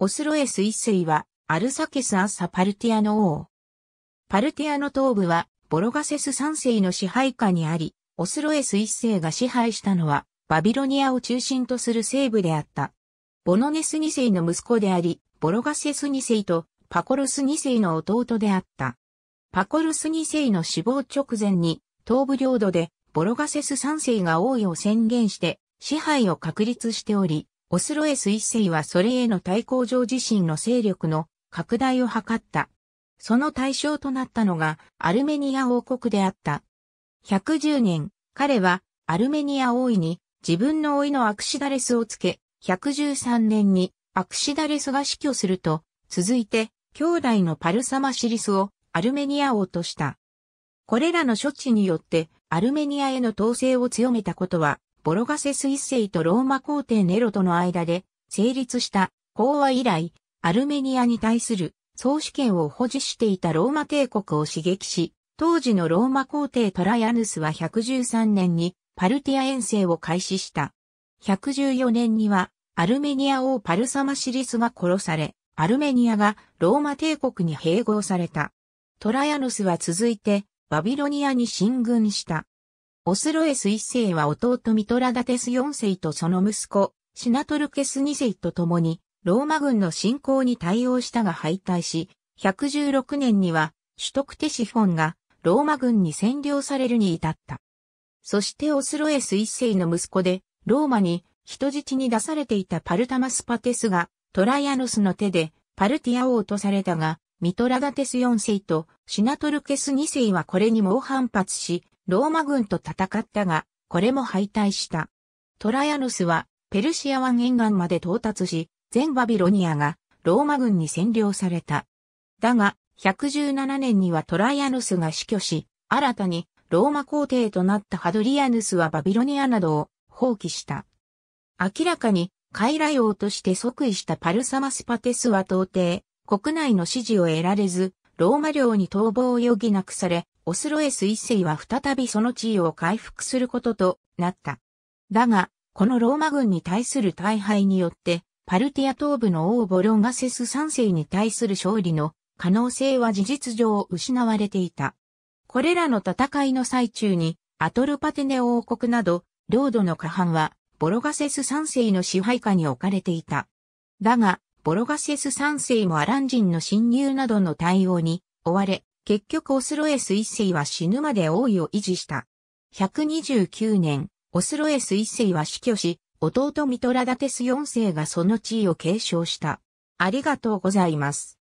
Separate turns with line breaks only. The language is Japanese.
オスロエス一世は、アルサケス・アッサ・パルティアの王。パルティアの東部は、ボロガセス三世の支配下にあり、オスロエス一世が支配したのは、バビロニアを中心とする西部であった。ボノネス二世の息子であり、ボロガセス二世とパコルス二世の弟であった。パコルス二世の死亡直前に、東部領土でボロガセス三世が王位を宣言して、支配を確立しており、オスロエス一世はそれへの対抗上自身の勢力の拡大を図った。その対象となったのがアルメニア王国であった。110年、彼はアルメニア王位に自分の老いのアクシダレスをつけ、113年にアクシダレスが死去すると、続いて兄弟のパルサマシリスをアルメニア王とした。これらの処置によってアルメニアへの統制を強めたことはボロガセス一世とローマ皇帝ネロとの間で成立した講和以来、アルメニアに対する総主権を保持していたローマ帝国を刺激し、当時のローマ皇帝トライアヌスは113年にパルティア遠征を開始した。114年にはアルメニア王パルサマシリスが殺され、アルメニアがローマ帝国に併合された。トライアヌスは続いてバビロニアに進軍した。オスロエス一世は弟ミトラダテス四世とその息子、シナトルケス二世と共に、ローマ軍の侵攻に対応したが敗退し、116年には、首都クテシフォンが、ローマ軍に占領されるに至った。そしてオスロエス一世の息子で、ローマに人質に出されていたパルタマスパテスが、トライアノスの手で、パルティア王とされたが、ミトラダテス四世とシナトルケス二世はこれに猛反発し、ローマ軍と戦ったが、これも敗退した。トラヤヌスはペルシア湾沿岸まで到達し、全バビロニアがローマ軍に占領された。だが、117年にはトライアヌスが死去し、新たにローマ皇帝となったハドリアヌスはバビロニアなどを放棄した。明らかに、カイラ王として即位したパルサマスパテスは到底、国内の支持を得られず、ローマ領に逃亡を余儀なくされ、オスロエス一世は再びその地位を回復することとなった。だが、このローマ軍に対する大敗によって、パルティア東部の王ボロンガセス三世に対する勝利の可能性は事実上失われていた。これらの戦いの最中に、アトルパテネ王国など、領土の過半は、ボロガセス三世の支配下に置かれていた。だが、ボロガセス三世もアラン人の侵入などの対応に追われ、結局オスロエス一世は死ぬまで王位を維持した。129年、オスロエス一世は死去し、弟ミトラダテス四世がその地位を継承した。ありがとうございます。